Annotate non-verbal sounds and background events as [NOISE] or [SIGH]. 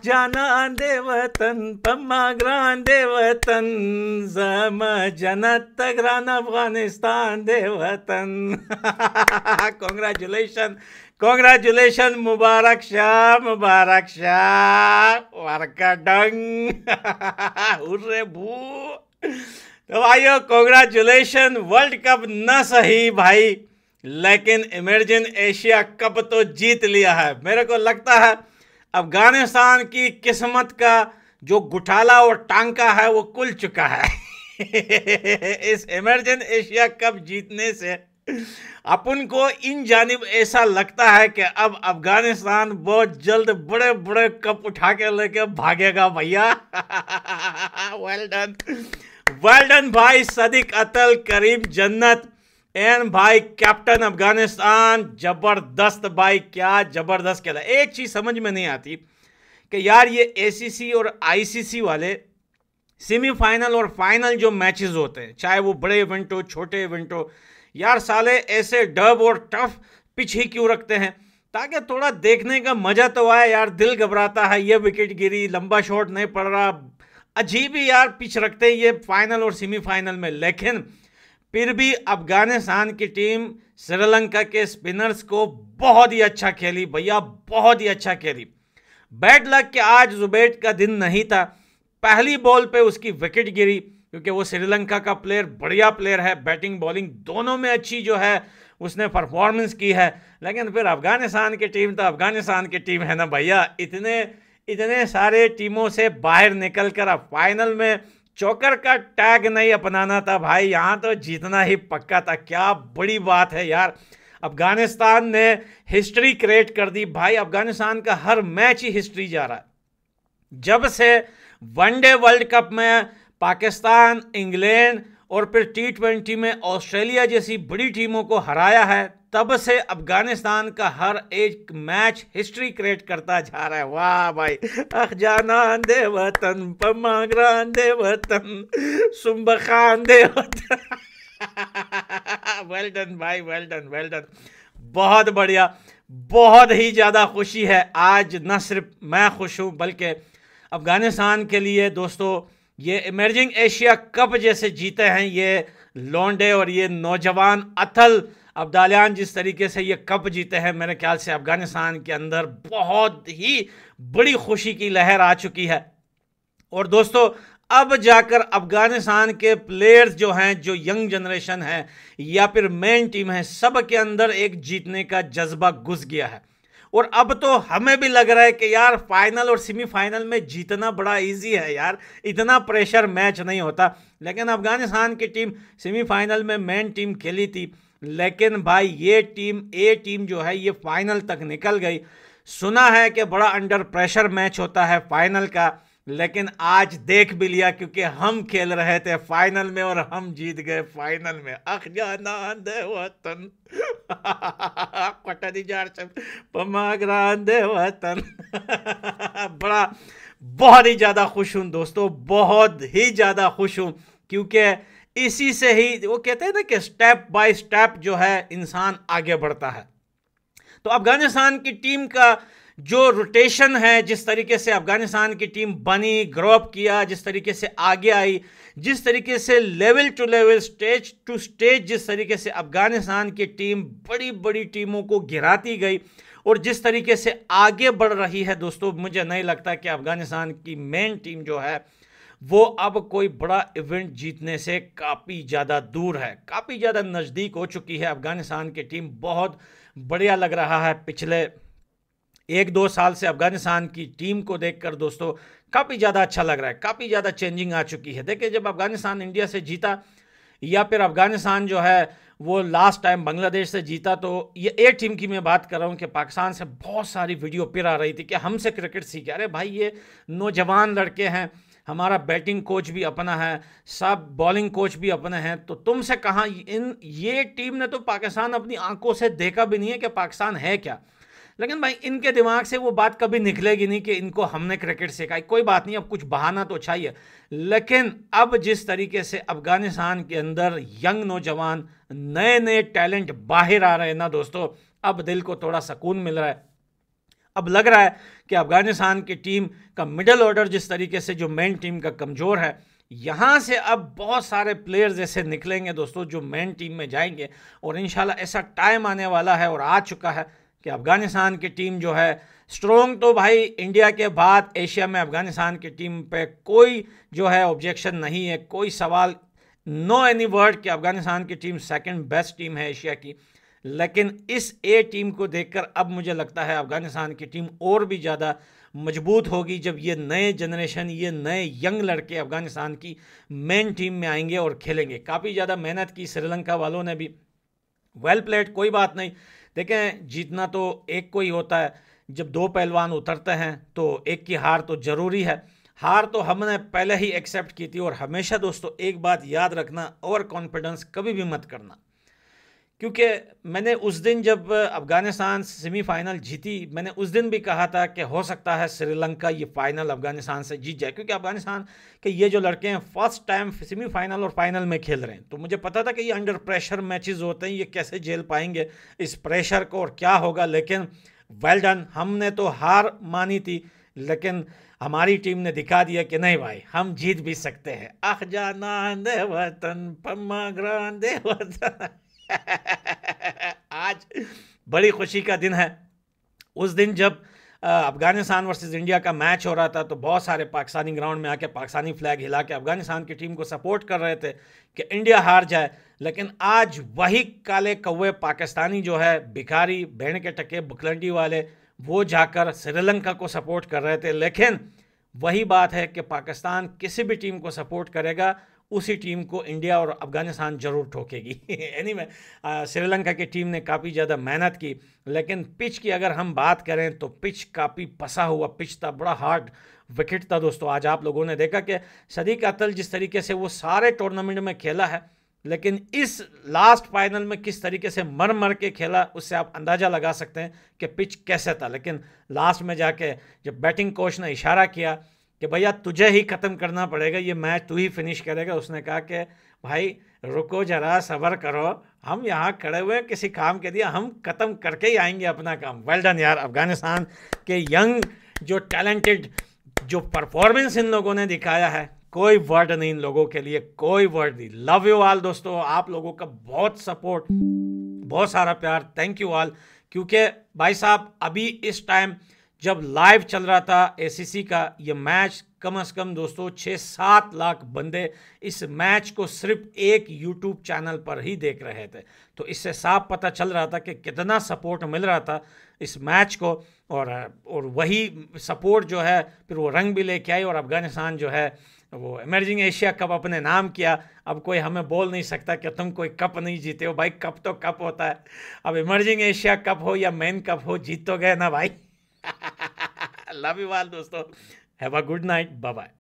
जाना देवतन पम्मा ग्रान देवतन सम जम जनत ग्रान अफगानिस्तान देवतन कॉन्ग्रेचुलेशन कॉन्ग्रेचुलेशन मुबारक शाह मुबारक शाह वारका डंग [LAUGHS] भू तो भाइयो कॉन्ग्रेचुलेशन वर्ल्ड कप न सही भाई लेकिन इमेजिन एशिया कप तो जीत लिया है मेरे को लगता है अफगानिस्तान की किस्मत का जो घुटाला और टांका है वो कुल चुका है [LAUGHS] इस इमरजेंट एशिया कप जीतने से अपन को इन जानब ऐसा लगता है कि अब अफगानिस्तान बहुत जल्द बड़े बड़े कप उठा के लेके भागेगा भैया वेल डन वेल डन भाई सदिक अतल करीम जन्नत एंड भाई कैप्टन अफगानिस्तान जबरदस्त भाई क्या जबरदस्त खेला एक चीज़ समझ में नहीं आती कि यार ये एसीसी और आईसीसी वाले सेमीफाइनल और फाइनल जो मैचेस होते हैं चाहे वो बड़े इवेंट हो छोटे इवेंट हो यार साले ऐसे डब और टफ पिच ही क्यों रखते हैं ताकि थोड़ा देखने का मज़ा तो आए यार दिल घबराता है ये विकेट गिरी लंबा शॉट नहीं पड़ रहा अजीब ही यार पिच रखते हैं ये फाइनल और सेमीफाइनल में लेकिन फिर भी अफगानिस्तान की टीम श्रीलंका के स्पिनर्स को बहुत ही अच्छा खेली भैया बहुत ही अच्छा खेली बैट लग के आज जुबेट का दिन नहीं था पहली बॉल पे उसकी विकेट गिरी क्योंकि वो श्रीलंका का प्लेयर बढ़िया प्लेयर है बैटिंग बॉलिंग दोनों में अच्छी जो है उसने परफॉर्मेंस की है लेकिन फिर अफगानिस्तान की टीम तो अफगानिस्तान की टीम है ना भैया इतने इतने सारे टीमों से बाहर निकल कर अब फाइनल में चोकर का टैग नहीं अपनाना था भाई यहाँ तो जीतना ही पक्का था क्या बड़ी बात है यार अफगानिस्तान ने हिस्ट्री क्रिएट कर दी भाई अफगानिस्तान का हर मैच ही हिस्ट्री जा रहा है जब से वनडे वर्ल्ड कप में पाकिस्तान इंग्लैंड और फिर टी ट्वेंटी में ऑस्ट्रेलिया जैसी बड़ी टीमों को हराया है तब से अफगानिस्तान का हर एक मैच हिस्ट्री क्रिएट करता जा रहा है वाह भाई अख जाना दे वतन पमागरान दे वतन सुम्ब खान दे वतन वेल [LAUGHS] डन भाई वेल डन वेल डन बहुत बढ़िया बहुत ही ज़्यादा खुशी है आज न सिर्फ मैं खुश हूँ बल्कि अफ़गानिस्तान के लिए दोस्तों ये इमर्जिंग एशिया कप जैसे जीते हैं ये लोंडे और ये नौजवान अथल अब्दालियान जिस तरीके से ये कप जीते हैं मेरे ख्याल से अफ़गानिस्तान के अंदर बहुत ही बड़ी खुशी की लहर आ चुकी है और दोस्तों अब जाकर अफ़गानिस्तान के प्लेयर्स जो हैं जो यंग जनरेशन है या फिर मेन टीम है सब के अंदर एक जीतने का जज्बा घुस गया है और अब तो हमें भी लग रहा है कि यार फाइनल और सेमीफाइनल में जीतना बड़ा इजी है यार इतना प्रेशर मैच नहीं होता लेकिन अफगानिस्तान की टीम सेमीफाइनल में मेन टीम खेली थी लेकिन भाई ये टीम ए टीम जो है ये फाइनल तक निकल गई सुना है कि बड़ा अंडर प्रेशर मैच होता है फाइनल का लेकिन आज देख भी लिया क्योंकि हम खेल रहे थे फाइनल में और हम जीत गए फाइनल में अख जाना वतन क्वटरिजार्चम [LAUGHS] पमाग्रांद वतन [LAUGHS] बड़ा बहुत ही ज़्यादा खुश हूँ दोस्तों बहुत ही ज़्यादा खुश हूँ क्योंकि इसी से ही वो कहते हैं ना कि स्टेप बाय स्टेप जो है इंसान आगे बढ़ता है तो अफगानिस्तान की टीम का जो रोटेशन है जिस तरीके से अफ़गानिस्तान की टीम बनी ग्रोअप किया जिस तरीके से आगे आई जिस तरीके से level to level stage to stage जिस तरीके से अफ़गानिस्तान की टीम बड़ी बड़ी टीमों को गिराती गई और जिस तरीके से आगे बढ़ रही है दोस्तों मुझे नहीं लगता कि अफ़गानिस्तान की मेन टीम जो है वो अब कोई बड़ा इवेंट जीतने से काफ़ी ज़्यादा दूर है काफ़ी ज़्यादा नज़दीक हो चुकी है अफ़गानिस्तान की टीम बहुत बढ़िया लग रहा है पिछले एक दो साल से अफगानिस्तान की टीम को देखकर दोस्तों काफ़ी ज़्यादा अच्छा लग रहा है काफ़ी ज़्यादा चेंजिंग आ चुकी है देखिए जब अफगानिस्तान इंडिया से जीता या फिर अफगानिस्तान जो है वो लास्ट टाइम बांग्लादेश से जीता तो ये ए टीम की मैं बात कर रहा हूँ कि पाकिस्तान से बहुत सारी वीडियो फिर आ रही थी कि हमसे क्रिकेट सीखे अरे भाई ये नौजवान लड़के हैं हमारा बैटिंग कोच भी अपना है सब बॉलिंग कोच भी अपने हैं तो तुमसे कहाँ इन ये टीम ने तो पाकिस्तान अपनी आंखों से देखा भी नहीं है कि पाकिस्तान है क्या लेकिन भाई इनके दिमाग से वो बात कभी निकलेगी नहीं कि इनको हमने क्रिकेट सिखाई कोई बात नहीं अब कुछ बहाना तो चाहिए अच्छा लेकिन अब जिस तरीके से अफ़गानिस्तान के अंदर यंग नौजवान नए नए टैलेंट बाहर आ रहे हैं ना दोस्तों अब दिल को थोड़ा सुकून मिल रहा है अब लग रहा है कि अफ़गानिस्तान की टीम का मिडल ऑर्डर जिस तरीके से जो मेन टीम का कमज़ोर है यहाँ से अब बहुत सारे प्लेयर्स ऐसे निकलेंगे दोस्तों जो मेन टीम में जाएंगे और इन ऐसा टाइम आने वाला है और आ चुका है कि अफ़गानिस्तान की टीम जो है स्ट्रोंग तो भाई इंडिया के बाद एशिया में अफ़गानिस्तान की टीम पे कोई जो है ऑब्जेक्शन नहीं है कोई सवाल नो एनी वर्ड कि अफ़गानिस्तान की टीम सेकंड बेस्ट टीम है एशिया की लेकिन इस ए टीम को देखकर अब मुझे लगता है अफ़गानिस्तान की टीम और भी ज़्यादा मजबूत होगी जब ये नए जनरेशन ये नए यंग लड़के अफ़गानिस्तान की मेन टीम में आएंगे और खेलेंगे काफ़ी ज़्यादा मेहनत की श्रीलंका वालों ने भी वेल well प्लेड कोई बात नहीं देखें जीतना तो एक को ही होता है जब दो पहलवान उतरते हैं तो एक की हार तो ज़रूरी है हार तो हमने पहले ही एक्सेप्ट की थी और हमेशा दोस्तों एक बात याद रखना ओवर कॉन्फिडेंस कभी भी मत करना क्योंकि मैंने उस दिन जब अफ़गानिस्तान सेमीफाइनल जीती मैंने उस दिन भी कहा था कि हो सकता है श्रीलंका ये फ़ाइनल अफ़गानिस्तान से जीत जाए क्योंकि अफ़गानिस्तान के ये जो लड़के हैं फर्स्ट टाइम सेमीफाइनल और फाइनल में खेल रहे हैं तो मुझे पता था कि ये अंडर प्रेशर मैचेस होते हैं ये कैसे झेल पाएंगे इस प्रेशर को और क्या होगा लेकिन वेल डन हमने तो हार मानी थी लेकिन हमारी टीम ने दिखा दिया कि नहीं भाई हम जीत भी सकते हैं आह जाना वतन पम्मा ग्रांदे वतन [LAUGHS] आज बड़ी खुशी का दिन है उस दिन जब अफ़गानिस्तान वर्सेस इंडिया का मैच हो रहा था तो बहुत सारे पाकिस्तानी ग्राउंड में आके पाकिस्तानी फ्लैग हिला के अफ़गानिस्तान की टीम को सपोर्ट कर रहे थे कि इंडिया हार जाए लेकिन आज वही काले कौवे पाकिस्तानी जो है भिखारी भेण के टके बुकलंडी वाले वो जाकर श्रीलंका को सपोर्ट कर रहे थे लेकिन वही बात है कि पाकिस्तान किसी भी टीम को सपोर्ट करेगा उसी टीम को इंडिया और अफगानिस्तान जरूर ठोकेगी एनी [LAUGHS] वे श्रीलंका की टीम ने काफ़ी ज़्यादा मेहनत की लेकिन पिच की अगर हम बात करें तो पिच काफ़ी पसा हुआ पिच था बड़ा हार्ड विकेट था दोस्तों आज आप लोगों ने देखा कि सदीक अतल जिस तरीके से वो सारे टूर्नामेंट में खेला है लेकिन इस लास्ट फाइनल में किस तरीके से मर मर के खेला उससे आप अंदाज़ा लगा सकते हैं कि पिच कैसे था लेकिन लास्ट में जाके जब बैटिंग कोच ने इशारा किया कि भैया तुझे ही ख़त्म करना पड़ेगा ये मैच तू ही फिनिश करेगा उसने कहा कि भाई रुको जरा सबर करो हम यहाँ खड़े हुए किसी काम के लिए हम ख़त्म करके ही आएंगे अपना काम वेल डन यार अफ़गानिस्तान के यंग जो टैलेंटेड जो परफॉर्मेंस इन लोगों ने दिखाया है कोई वर्ड नहीं इन लोगों के लिए कोई वर्ड नहीं लव यू ऑल दोस्तों आप लोगों का बहुत सपोर्ट बहुत सारा प्यार थैंक यू ऑल क्योंकि भाई साहब अभी इस टाइम जब लाइव चल रहा था एसीसी का ये मैच कम से कम दोस्तों छः सात लाख बंदे इस मैच को सिर्फ एक यूट्यूब चैनल पर ही देख रहे थे तो इससे साफ पता चल रहा था कि कितना सपोर्ट मिल रहा था इस मैच को और और वही सपोर्ट जो है फिर वो रंग भी लेके आई और अफगानिस्तान जो है वो इमरजिंग एशिया कप अपने नाम किया अब कोई हमें बोल नहीं सकता कि तुम कोई कप नहीं जीते हो भाई कप तो कप होता है अब इमर्जिंग एशिया कप हो या मेन कप हो जीत तो गए ना भाई लव यू ऑल दोस्तों have a good night bye bye